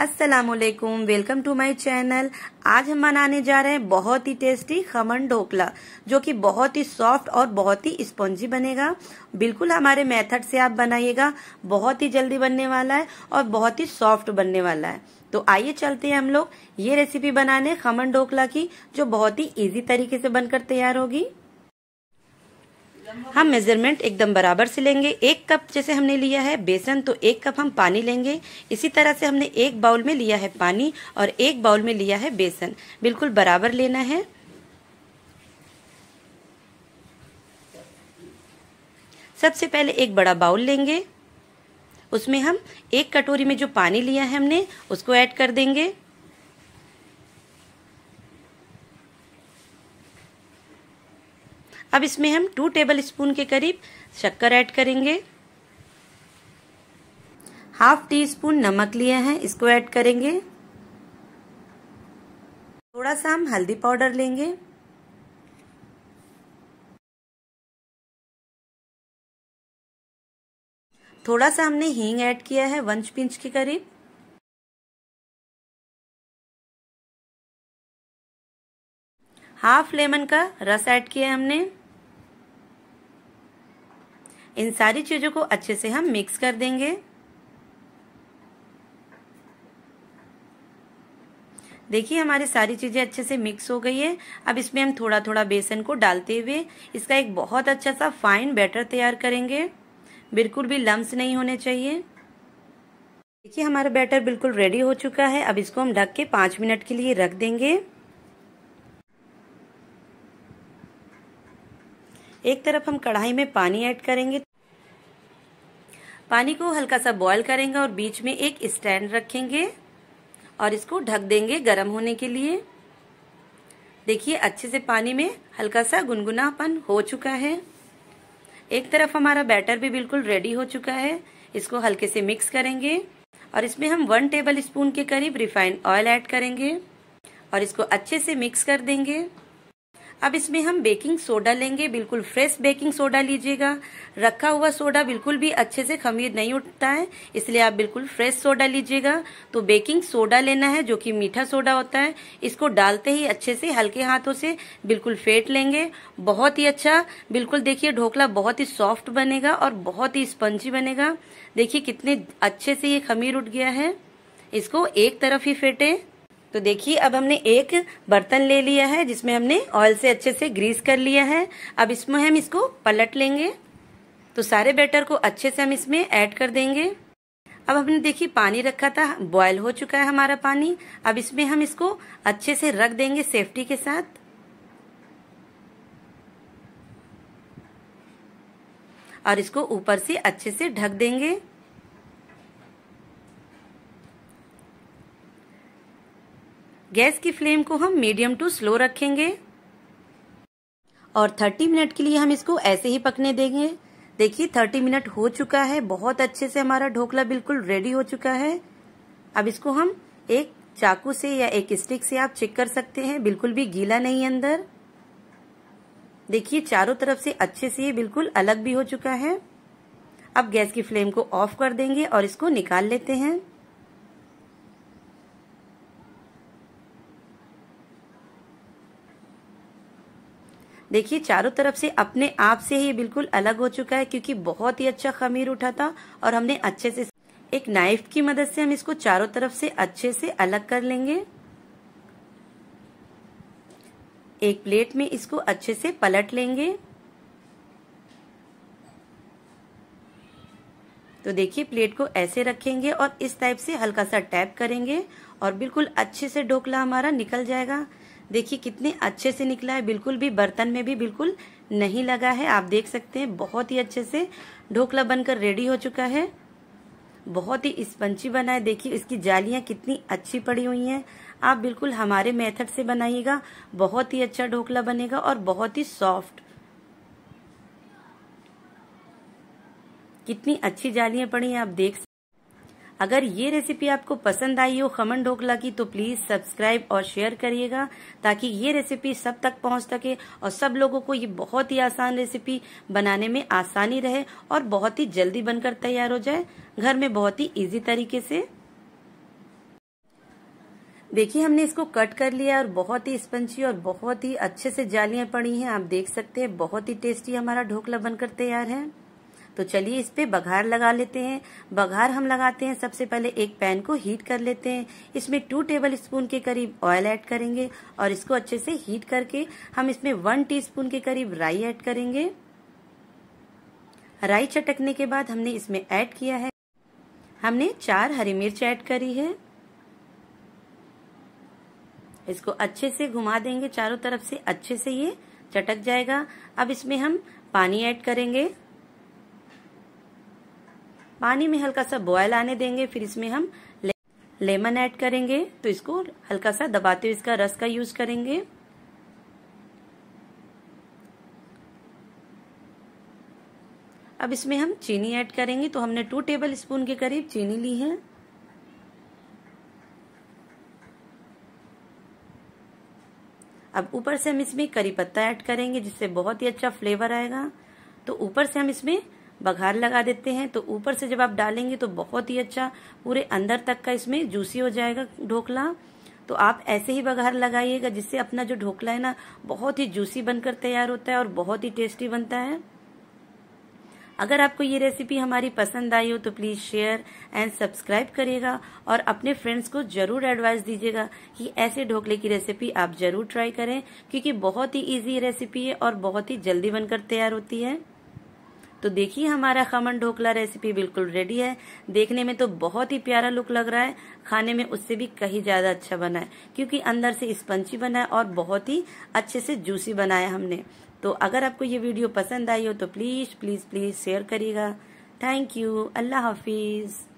अस्सलाम वालेकुम welcome to my channel आज हम बनाने जा रहे हैं बहुत ही टेस्टी खमन ढोकला जो कि बहुत ही सॉफ्ट और बहुत ही स्पॉन्जी बनेगा बिल्कुल हमारे मेथड से आप बनाइएगा बहुत ही जल्दी बनने वाला है और बहुत ही सॉफ्ट बनने वाला है तो आइए चलते हैं हम लोग ये रेसिपी बनाने खमन ढोकला की जो बहुत ही ईजी तरीके से बनकर तैयार होगी हम मेज़रमेंट एकदम बराबर से लेंगे एक कप जैसे हमने लिया है बेसन तो एक कप हम पानी लेंगे इसी तरह से हमने एक बाउल में लिया है पानी और एक बाउल में लिया है बेसन बिल्कुल बराबर लेना है सबसे पहले एक बड़ा बाउल लेंगे उसमें हम एक कटोरी में जो पानी लिया है हमने उसको ऐड कर देंगे अब इसमें हम टू टेबल स्पून के करीब शक्कर ऐड करेंगे हाफ टी स्पून नमक लिया है इसको ऐड करेंगे थोड़ा सा हम हल्दी पाउडर लेंगे थोड़ा सा हमने हींग ऐड किया है वन पिंच के करीब हाफ लेमन का रस ऐड किया है हमने इन सारी चीज़ों को अच्छे से हम मिक्स कर देंगे देखिए हमारी सारी चीज़ें अच्छे से मिक्स हो गई है अब इसमें हम थोड़ा थोड़ा बेसन को डालते हुए इसका एक बहुत अच्छा सा फाइन बैटर तैयार करेंगे बिल्कुल भी लम्स नहीं होने चाहिए देखिए हमारा बैटर बिल्कुल रेडी हो चुका है अब इसको हम ढक के पांच मिनट के लिए रख देंगे एक तरफ हम कढ़ाई में पानी ऐड करेंगे पानी को हल्का सा बॉईल करेंगे और बीच में एक स्टैंड रखेंगे और इसको ढक देंगे गर्म होने के लिए देखिए अच्छे से पानी में हल्का सा गुनगुनापन हो चुका है एक तरफ हमारा बैटर भी बिल्कुल रेडी हो चुका है इसको हल्के से मिक्स करेंगे और इसमें हम वन टेबल स्पून के करीब रिफाइंड ऑयल ऐड करेंगे और इसको अच्छे से मिक्स कर देंगे अब इसमें हम बेकिंग सोडा लेंगे बिल्कुल फ्रेश बेकिंग सोडा लीजिएगा रखा हुआ सोडा बिल्कुल भी अच्छे से खमीर नहीं उठता है इसलिए आप बिल्कुल फ्रेश सोडा लीजिएगा तो बेकिंग सोडा लेना है जो कि मीठा सोडा होता है इसको डालते ही अच्छे से हल्के हाथों से बिल्कुल फेंट लेंगे बहुत ही अच्छा बिल्कुल देखिए ढोकला बहुत ही सॉफ्ट बनेगा और बहुत ही स्पंजी बनेगा देखिए कितने अच्छे से ये खमीर उठ गया है इसको एक तरफ ही फेंटें तो देखिए अब हमने एक बर्तन ले लिया है जिसमें हमने ऑयल से अच्छे से ग्रीस कर लिया है अब इसमें हम इसको पलट लेंगे तो सारे बैटर को अच्छे से हम इसमें ऐड कर देंगे अब हमने देखिए पानी रखा था बॉयल हो चुका है हमारा पानी अब इसमें हम इसको अच्छे से रख देंगे सेफ्टी के साथ और इसको ऊपर से अच्छे से ढक देंगे गैस की फ्लेम को हम मीडियम टू स्लो रखेंगे और 30 मिनट के लिए हम इसको ऐसे ही पकने देंगे देखिए 30 मिनट हो चुका है बहुत अच्छे से हमारा ढोकला बिल्कुल रेडी हो चुका है अब इसको हम एक चाकू से या एक स्टिक से आप चेक कर सकते हैं बिल्कुल भी गीला नहीं अंदर देखिए चारों तरफ से अच्छे से ये बिल्कुल अलग भी हो चुका है अब गैस की फ्लेम को ऑफ कर देंगे और इसको निकाल लेते हैं देखिए चारों तरफ से अपने आप से ही बिल्कुल अलग हो चुका है क्योंकि बहुत ही अच्छा खमीर उठा था और हमने अच्छे से एक नाइफ की मदद से हम इसको चारों तरफ से अच्छे से अलग कर लेंगे एक प्लेट में इसको अच्छे से पलट लेंगे तो देखिए प्लेट को ऐसे रखेंगे और इस टाइप से हल्का सा टैप करेंगे और बिल्कुल अच्छे से ढोकला हमारा निकल जाएगा देखिए कितने अच्छे से निकला है बिल्कुल भी बर्तन में भी बिल्कुल नहीं लगा है आप देख सकते हैं बहुत ही अच्छे से ढोकला बनकर रेडी हो चुका है बहुत ही स्पंची बना है देखिए इसकी जालियां कितनी अच्छी पड़ी हुई हैं आप बिल्कुल हमारे मेथड से बनाइएगा बहुत ही अच्छा ढोकला बनेगा और बहुत ही सॉफ्ट कितनी अच्छी जालियां पड़ी हैं आप देख अगर ये रेसिपी आपको पसंद आई हो खमन ढोकला की तो प्लीज़ सब्सक्राइब और शेयर करिएगा ताकि ये रेसिपी सब तक पहुंच सके और सब लोगों को ये बहुत ही आसान रेसिपी बनाने में आसानी रहे और बहुत ही जल्दी बनकर तैयार हो जाए घर में बहुत ही इजी तरीके से देखिए हमने इसको कट कर लिया और बहुत ही स्पंची और बहुत ही अच्छे से जालियां पड़ी हैं आप देख सकते हैं बहुत ही टेस्टी हमारा ढोकला बनकर तैयार है तो चलिए इस पे बघार लगा लेते हैं बघार हम लगाते हैं सबसे पहले एक पैन को हीट कर लेते हैं इसमें टू टेबल स्पून के करीब ऑयल ऐड करेंगे और इसको अच्छे से हीट करके हम इसमें वन टीस्पून के करीब राई ऐड करेंगे राई चटकने के बाद हमने इसमें ऐड किया है हमने चार हरी मिर्च ऐड करी है इसको अच्छे से घुमा देंगे चारों तरफ से अच्छे से ये चटक जाएगा अब इसमें हम पानी ऐड करेंगे पानी में हल्का सा बॉयल आने देंगे फिर इसमें हम ले, लेमन ऐड करेंगे तो इसको हल्का सा दबाते हुए इसका रस का यूज करेंगे अब इसमें हम चीनी ऐड करेंगे तो हमने टू टेबल स्पून के करीब चीनी ली है अब ऊपर से हम इसमें करी पत्ता ऐड करेंगे जिससे बहुत ही अच्छा फ्लेवर आएगा तो ऊपर से हम इसमें बघार लगा देते हैं तो ऊपर से जब आप डालेंगे तो बहुत ही अच्छा पूरे अंदर तक का इसमें जूसी हो जाएगा ढोकला तो आप ऐसे ही बघार लगाइएगा जिससे अपना जो ढोकला है ना बहुत ही जूसी बनकर तैयार होता है और बहुत ही टेस्टी बनता है अगर आपको ये रेसिपी हमारी पसंद आई हो तो प्लीज़ शेयर एंड सब्सक्राइब करिएगा और अपने फ्रेंड्स को जरूर एडवाइस दीजिएगा कि ऐसे ढोकले की रेसिपी आप जरूर ट्राई करें क्योंकि बहुत ही इजी रेसिपी है और बहुत ही जल्दी बनकर तैयार होती है तो देखिए हमारा खमन ढोकला रेसिपी बिल्कुल रेडी है देखने में तो बहुत ही प्यारा लुक लग रहा है खाने में उससे भी कहीं ज़्यादा अच्छा बना है क्योंकि अंदर से स्पंची बना है और बहुत ही अच्छे से जूसी बनाया हमने तो अगर आपको ये वीडियो पसंद आई हो तो प्लीज़ प्लीज़ प्लीज़ शेयर करिएगा थैंक यू अल्लाह हाफिज़